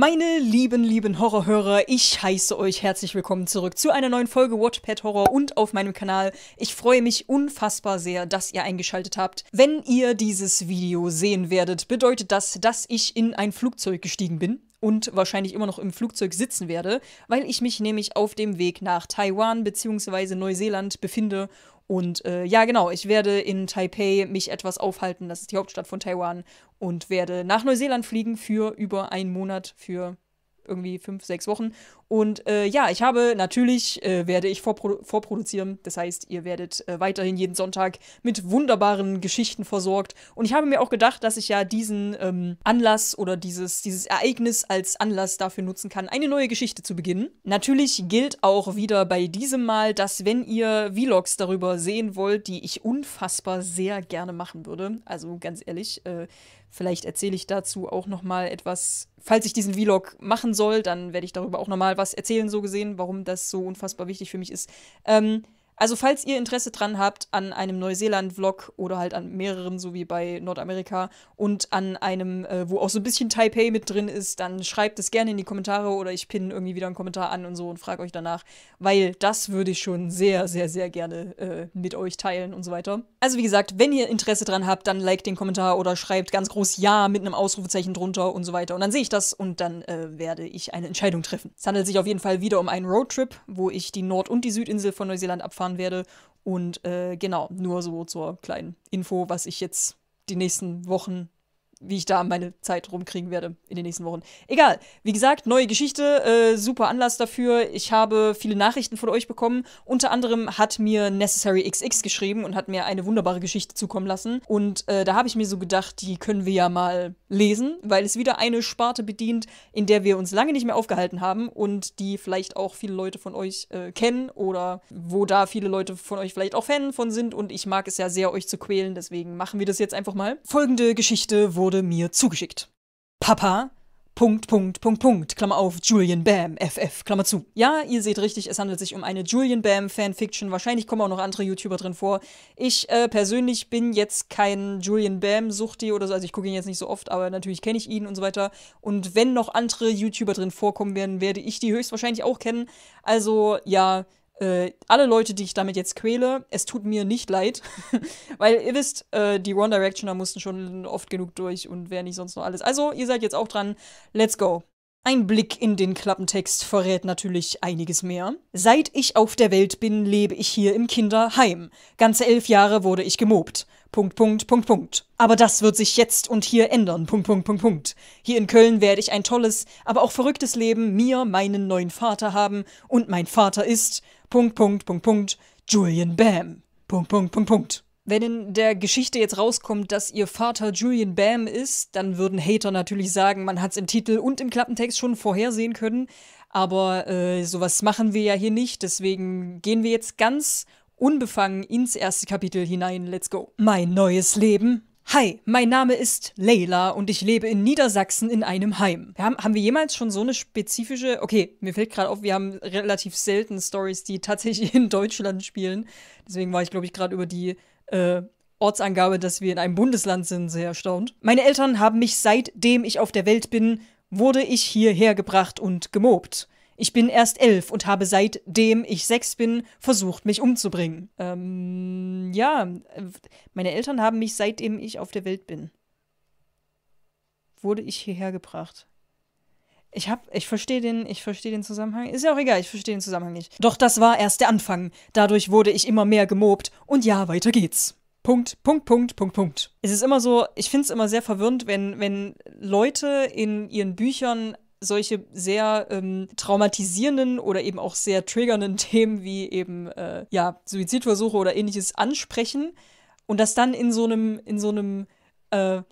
Meine lieben, lieben Horrorhörer, ich heiße euch herzlich willkommen zurück zu einer neuen Folge Watchpad Horror und auf meinem Kanal. Ich freue mich unfassbar sehr, dass ihr eingeschaltet habt. Wenn ihr dieses Video sehen werdet, bedeutet das, dass ich in ein Flugzeug gestiegen bin und wahrscheinlich immer noch im Flugzeug sitzen werde, weil ich mich nämlich auf dem Weg nach Taiwan bzw. Neuseeland befinde. Und äh, ja, genau, ich werde in Taipei mich etwas aufhalten, das ist die Hauptstadt von Taiwan, und werde nach Neuseeland fliegen für über einen Monat für irgendwie fünf, sechs Wochen. Und äh, ja, ich habe natürlich, äh, werde ich vorpro vorproduzieren. Das heißt, ihr werdet äh, weiterhin jeden Sonntag mit wunderbaren Geschichten versorgt. Und ich habe mir auch gedacht, dass ich ja diesen ähm, Anlass oder dieses, dieses Ereignis als Anlass dafür nutzen kann, eine neue Geschichte zu beginnen. Natürlich gilt auch wieder bei diesem Mal, dass wenn ihr Vlogs darüber sehen wollt, die ich unfassbar sehr gerne machen würde, also ganz ehrlich, äh, Vielleicht erzähle ich dazu auch noch mal etwas, falls ich diesen Vlog machen soll, dann werde ich darüber auch noch mal was erzählen, so gesehen, warum das so unfassbar wichtig für mich ist. Ähm, also falls ihr Interesse dran habt an einem Neuseeland-Vlog oder halt an mehreren, so wie bei Nordamerika und an einem, äh, wo auch so ein bisschen Taipei mit drin ist, dann schreibt es gerne in die Kommentare oder ich pinne irgendwie wieder einen Kommentar an und so und frage euch danach, weil das würde ich schon sehr, sehr, sehr gerne äh, mit euch teilen und so weiter. Also wie gesagt, wenn ihr Interesse dran habt, dann liked den Kommentar oder schreibt ganz groß Ja mit einem Ausrufezeichen drunter und so weiter und dann sehe ich das und dann äh, werde ich eine Entscheidung treffen. Es handelt sich auf jeden Fall wieder um einen Roadtrip, wo ich die Nord- und die Südinsel von Neuseeland abfahre fahren werde. Und äh, genau, nur so zur kleinen Info, was ich jetzt die nächsten Wochen wie ich da meine Zeit rumkriegen werde in den nächsten Wochen. Egal. Wie gesagt, neue Geschichte, äh, super Anlass dafür. Ich habe viele Nachrichten von euch bekommen. Unter anderem hat mir Necessary XX geschrieben und hat mir eine wunderbare Geschichte zukommen lassen. Und äh, da habe ich mir so gedacht, die können wir ja mal lesen, weil es wieder eine Sparte bedient, in der wir uns lange nicht mehr aufgehalten haben und die vielleicht auch viele Leute von euch äh, kennen oder wo da viele Leute von euch vielleicht auch Fan von sind. Und ich mag es ja sehr, euch zu quälen. Deswegen machen wir das jetzt einfach mal. Folgende Geschichte wurde wurde mir zugeschickt. Papa, Punkt, Punkt, Punkt, Punkt, Klammer auf, Julian Bam, FF, Klammer zu. Ja, ihr seht richtig, es handelt sich um eine Julian Bam Fanfiction. Wahrscheinlich kommen auch noch andere YouTuber drin vor. Ich äh, persönlich bin jetzt kein Julian Bam Suchti oder so, also ich gucke ihn jetzt nicht so oft, aber natürlich kenne ich ihn und so weiter. Und wenn noch andere YouTuber drin vorkommen werden, werde ich die höchstwahrscheinlich auch kennen. Also, ja, äh, alle Leute, die ich damit jetzt quäle, es tut mir nicht leid. Weil ihr wisst, äh, die One Directioner mussten schon oft genug durch und wer nicht sonst noch alles. Also, ihr seid jetzt auch dran. Let's go. Ein Blick in den Klappentext verrät natürlich einiges mehr. Seit ich auf der Welt bin, lebe ich hier im Kinderheim. Ganze elf Jahre wurde ich gemobbt. Punkt, Punkt, Punkt, Punkt. Aber das wird sich jetzt und hier ändern. Punkt, Punkt, Punkt, Punkt. Hier in Köln werde ich ein tolles, aber auch verrücktes Leben, mir meinen neuen Vater haben und mein Vater ist Punkt, Punkt, Punkt, Punkt, Julian Bam. Punkt, Punkt, Punkt, Punkt. Wenn in der Geschichte jetzt rauskommt, dass ihr Vater Julian Bam ist, dann würden Hater natürlich sagen, man hat es im Titel und im Klappentext schon vorhersehen können. Aber äh, sowas machen wir ja hier nicht. Deswegen gehen wir jetzt ganz unbefangen ins erste Kapitel hinein. Let's go. Mein neues Leben. Hi, mein Name ist Leila und ich lebe in Niedersachsen in einem Heim. Haben, haben wir jemals schon so eine spezifische. Okay, mir fällt gerade auf, wir haben relativ selten Stories, die tatsächlich in Deutschland spielen. Deswegen war ich, glaube ich, gerade über die äh, Ortsangabe, dass wir in einem Bundesland sind, sehr erstaunt. Meine Eltern haben mich seitdem ich auf der Welt bin, wurde ich hierher gebracht und gemobbt. Ich bin erst elf und habe seitdem ich sechs bin versucht, mich umzubringen. Ähm, ja, meine Eltern haben mich seitdem ich auf der Welt bin. Wurde ich hierher gebracht. Ich hab, ich verstehe den, ich verstehe den Zusammenhang. Ist ja auch egal, ich verstehe den Zusammenhang nicht. Doch das war erst der Anfang. Dadurch wurde ich immer mehr gemobbt Und ja, weiter geht's. Punkt, Punkt, Punkt, Punkt, Punkt. Es ist immer so, ich finde es immer sehr verwirrend, wenn, wenn Leute in ihren Büchern solche sehr ähm, traumatisierenden oder eben auch sehr triggernden Themen wie eben äh, ja, Suizidversuche oder ähnliches ansprechen und das dann in so einem, in so einem äh,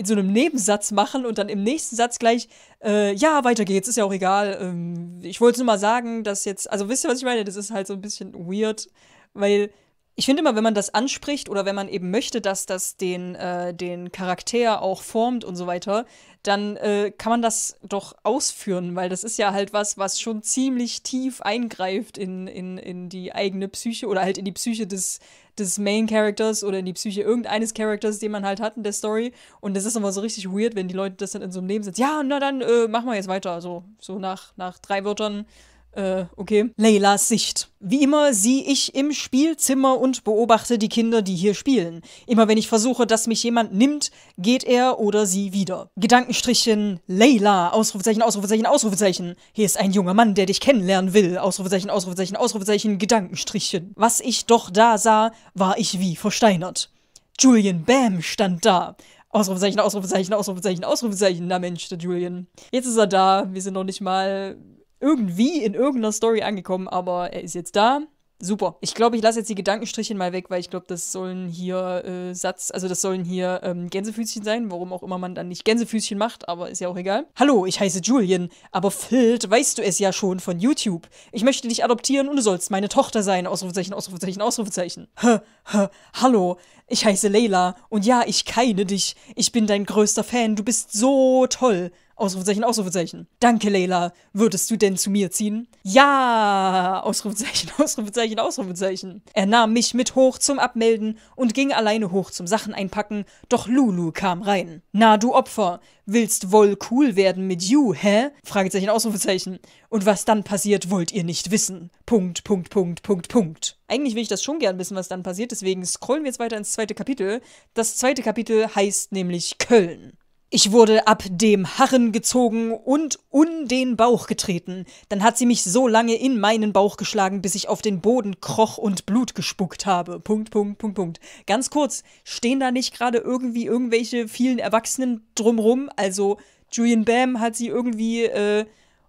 in so einem Nebensatz machen und dann im nächsten Satz gleich, äh, ja, weiter geht's, ist ja auch egal. Ähm, ich wollte nur mal sagen, dass jetzt, also wisst ihr, was ich meine? Das ist halt so ein bisschen weird, weil ich finde immer, wenn man das anspricht oder wenn man eben möchte, dass das den, äh, den Charakter auch formt und so weiter, dann äh, kann man das doch ausführen, weil das ist ja halt was, was schon ziemlich tief eingreift in, in, in die eigene Psyche oder halt in die Psyche des, des Main Characters oder in die Psyche irgendeines Characters, den man halt hat in der Story. Und das ist immer so richtig weird, wenn die Leute das dann in so einem Leben sind. ja, na dann äh, machen wir jetzt weiter. So, so nach, nach drei Wörtern äh, okay. Leylas Sicht. Wie immer sehe ich im Spielzimmer und beobachte die Kinder, die hier spielen. Immer wenn ich versuche, dass mich jemand nimmt, geht er oder sie wieder. Gedankenstrichen Leyla, Ausrufezeichen, Ausrufezeichen, Ausrufezeichen. Hier ist ein junger Mann, der dich kennenlernen will. Ausrufezeichen, Ausrufezeichen, Ausrufezeichen, Gedankenstrichen. Was ich doch da sah, war ich wie versteinert. Julian Bam stand da. Ausrufezeichen, Ausrufezeichen, Ausrufezeichen, Ausrufezeichen. Na Mensch, der Julian. Jetzt ist er da. Wir sind noch nicht mal irgendwie in irgendeiner Story angekommen, aber er ist jetzt da. Super. Ich glaube, ich lasse jetzt die Gedankenstrichchen mal weg, weil ich glaube, das sollen hier äh, Satz, also das sollen hier ähm, Gänsefüßchen sein, warum auch immer man dann nicht Gänsefüßchen macht, aber ist ja auch egal. Hallo, ich heiße Julian, aber Filt, weißt du es ja schon von YouTube. Ich möchte dich adoptieren und du sollst meine Tochter sein. Ausrufezeichen, Ausrufezeichen, Ausrufezeichen. Ha, ha, hallo, ich heiße Leila und ja, ich keine dich. Ich bin dein größter Fan, du bist so toll. Ausrufezeichen, Ausrufezeichen. Danke, Leila. Würdest du denn zu mir ziehen? Ja! Ausrufezeichen, Ausrufezeichen, Ausrufezeichen. Er nahm mich mit hoch zum Abmelden und ging alleine hoch zum Sachen einpacken, doch Lulu kam rein. Na, du Opfer, willst wohl cool werden mit you, hä? Fragezeichen, Ausrufezeichen. Und was dann passiert, wollt ihr nicht wissen. Punkt, Punkt, Punkt, Punkt, Punkt. Eigentlich will ich das schon gern wissen, was dann passiert, deswegen scrollen wir jetzt weiter ins zweite Kapitel. Das zweite Kapitel heißt nämlich Köln. Ich wurde ab dem Harren gezogen und un den Bauch getreten. Dann hat sie mich so lange in meinen Bauch geschlagen, bis ich auf den Boden kroch und Blut gespuckt habe. Punkt, Punkt, Punkt, Punkt. Ganz kurz, stehen da nicht gerade irgendwie irgendwelche vielen Erwachsenen drumrum? Also Julian Bam hat sie irgendwie äh,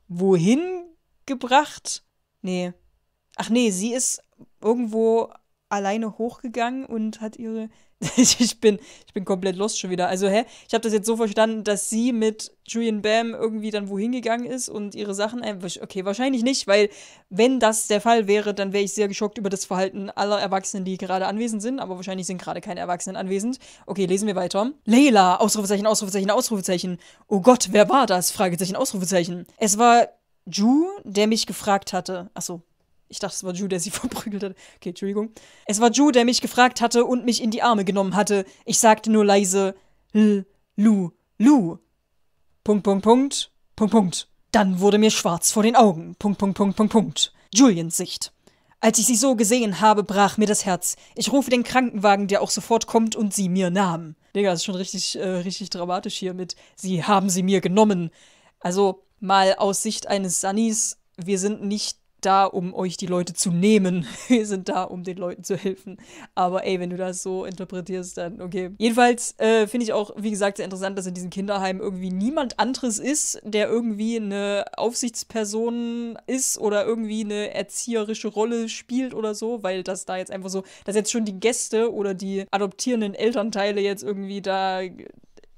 wohin gebracht? Nee. Ach nee, sie ist irgendwo alleine hochgegangen und hat ihre. ich, bin, ich bin komplett lost schon wieder. Also, hä? Ich habe das jetzt so verstanden, dass sie mit Julian Bam irgendwie dann wohin gegangen ist und ihre Sachen Okay, wahrscheinlich nicht, weil wenn das der Fall wäre, dann wäre ich sehr geschockt über das Verhalten aller Erwachsenen, die gerade anwesend sind. Aber wahrscheinlich sind gerade keine Erwachsenen anwesend. Okay, lesen wir weiter. Leila, Ausrufezeichen, Ausrufezeichen, Ausrufezeichen. Oh Gott, wer war das? Fragezeichen, Ausrufezeichen. Es war Ju, der mich gefragt hatte. Achso, ich dachte, es war Ju, der sie verprügelt hat. Okay, Entschuldigung. Es war Ju, der mich gefragt hatte und mich in die Arme genommen hatte. Ich sagte nur leise L, Lu, Lu. Punkt, Punkt, Punkt, Punkt, Punkt. Dann wurde mir schwarz vor den Augen. Punkt, Punkt, Punkt, Punkt, Punkt. Julians Sicht. Als ich sie so gesehen habe, brach mir das Herz. Ich rufe den Krankenwagen, der auch sofort kommt und sie mir nahm. Digga, das ist schon richtig, äh, richtig dramatisch hier mit Sie haben sie mir genommen. Also mal aus Sicht eines Sunnis, wir sind nicht da, um euch die Leute zu nehmen. Wir sind da, um den Leuten zu helfen. Aber ey, wenn du das so interpretierst, dann okay. Jedenfalls äh, finde ich auch, wie gesagt, sehr interessant, dass in diesem Kinderheim irgendwie niemand anderes ist, der irgendwie eine Aufsichtsperson ist oder irgendwie eine erzieherische Rolle spielt oder so, weil das da jetzt einfach so, dass jetzt schon die Gäste oder die adoptierenden Elternteile jetzt irgendwie da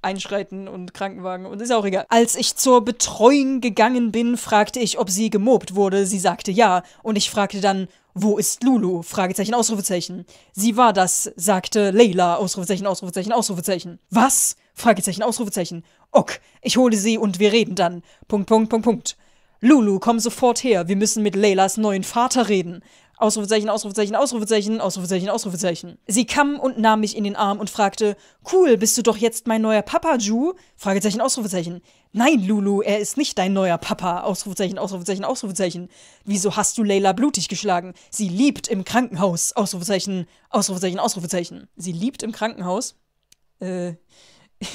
einschreiten und Krankenwagen und ist auch egal. Als ich zur Betreuung gegangen bin, fragte ich, ob sie gemobbt wurde. Sie sagte ja und ich fragte dann, wo ist Lulu? Fragezeichen, Ausrufezeichen. Sie war das, sagte Leila, Ausrufezeichen, Ausrufezeichen, Ausrufezeichen. Was? Fragezeichen, Ausrufezeichen. Ok, ich hole sie und wir reden dann. Punkt, Punkt, Punkt, Punkt. Lulu, komm sofort her, wir müssen mit Leilas neuen Vater reden. Ausrufezeichen, Ausrufezeichen, Ausrufezeichen, Ausrufezeichen, Ausrufezeichen. Sie kam und nahm mich in den Arm und fragte, cool, bist du doch jetzt mein neuer Papa, Ju? Fragezeichen, Ausrufezeichen. Nein, Lulu, er ist nicht dein neuer Papa. Ausrufezeichen, Ausrufezeichen, Ausrufezeichen. Wieso hast du Leila blutig geschlagen? Sie liebt im Krankenhaus. Ausrufezeichen, Ausrufezeichen, Ausrufezeichen. Sie liebt im Krankenhaus? Äh.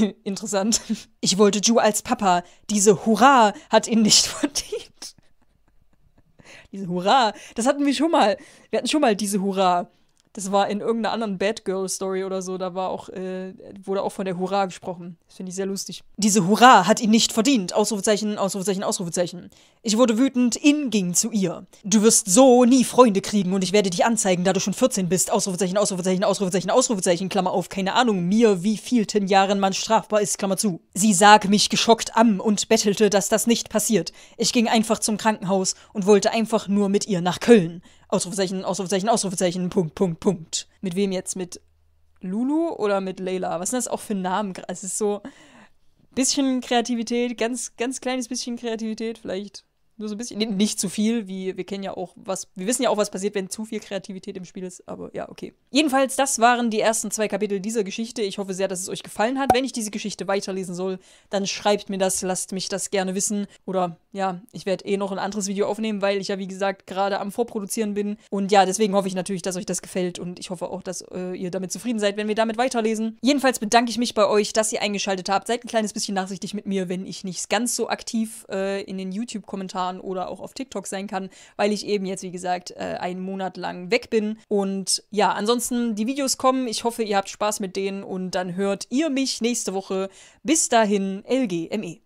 Interessant. Ich wollte Ju als Papa. Diese Hurra hat ihn nicht verdient. Diese Hurra. Das hatten wir schon mal. Wir hatten schon mal diese Hurra. Das war in irgendeiner anderen Bad Girl Story oder so. Da war auch, äh, wurde auch von der Hurra gesprochen. Das finde ich sehr lustig. Diese Hurra hat ihn nicht verdient. Ausrufezeichen, Ausrufezeichen, Ausrufezeichen. Ich wurde wütend, in ging zu ihr. Du wirst so nie Freunde kriegen und ich werde dich anzeigen, da du schon 14 bist. Ausrufezeichen, Ausrufezeichen, Ausrufezeichen, Ausrufezeichen, Klammer auf. Keine Ahnung mir, wie vielten Jahren man strafbar ist, Klammer zu. Sie sah mich geschockt an und bettelte, dass das nicht passiert. Ich ging einfach zum Krankenhaus und wollte einfach nur mit ihr nach Köln. Ausrufezeichen, Ausrufezeichen, Ausrufezeichen, Punkt, Punkt, Punkt. Mit wem jetzt? Mit Lulu oder mit Layla? Was sind das auch für Namen? Es ist so ein bisschen Kreativität, ganz, ganz kleines bisschen Kreativität vielleicht nur so ein bisschen. Nicht zu viel, wie wir kennen ja auch, was. Wir wissen ja auch, was passiert, wenn zu viel Kreativität im Spiel ist, aber ja, okay. Jedenfalls, das waren die ersten zwei Kapitel dieser Geschichte. Ich hoffe sehr, dass es euch gefallen hat. Wenn ich diese Geschichte weiterlesen soll, dann schreibt mir das, lasst mich das gerne wissen. Oder ja, ich werde eh noch ein anderes Video aufnehmen, weil ich ja, wie gesagt, gerade am Vorproduzieren bin. Und ja, deswegen hoffe ich natürlich, dass euch das gefällt und ich hoffe auch, dass äh, ihr damit zufrieden seid, wenn wir damit weiterlesen. Jedenfalls bedanke ich mich bei euch, dass ihr eingeschaltet habt. Seid ein kleines bisschen nachsichtig mit mir, wenn ich nicht ganz so aktiv äh, in den YouTube-Kommentaren Kommentaren oder auch auf TikTok sein kann, weil ich eben jetzt, wie gesagt, äh, einen Monat lang weg bin. Und ja, ansonsten, die Videos kommen. Ich hoffe, ihr habt Spaß mit denen und dann hört ihr mich nächste Woche. Bis dahin, LGME.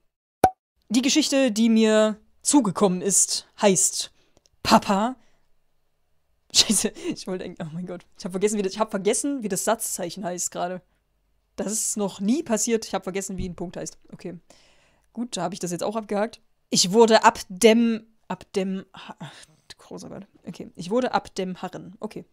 Die Geschichte, die mir zugekommen ist, heißt Papa. Scheiße, ich wollte eigentlich. Oh mein Gott. Ich habe vergessen, hab vergessen, wie das Satzzeichen heißt gerade. Das ist noch nie passiert. Ich habe vergessen, wie ein Punkt heißt. Okay. Gut, da habe ich das jetzt auch abgehakt. Ich wurde ab dem, ab dem, ach, großer Gott, okay. Ich wurde ab dem Harren, okay.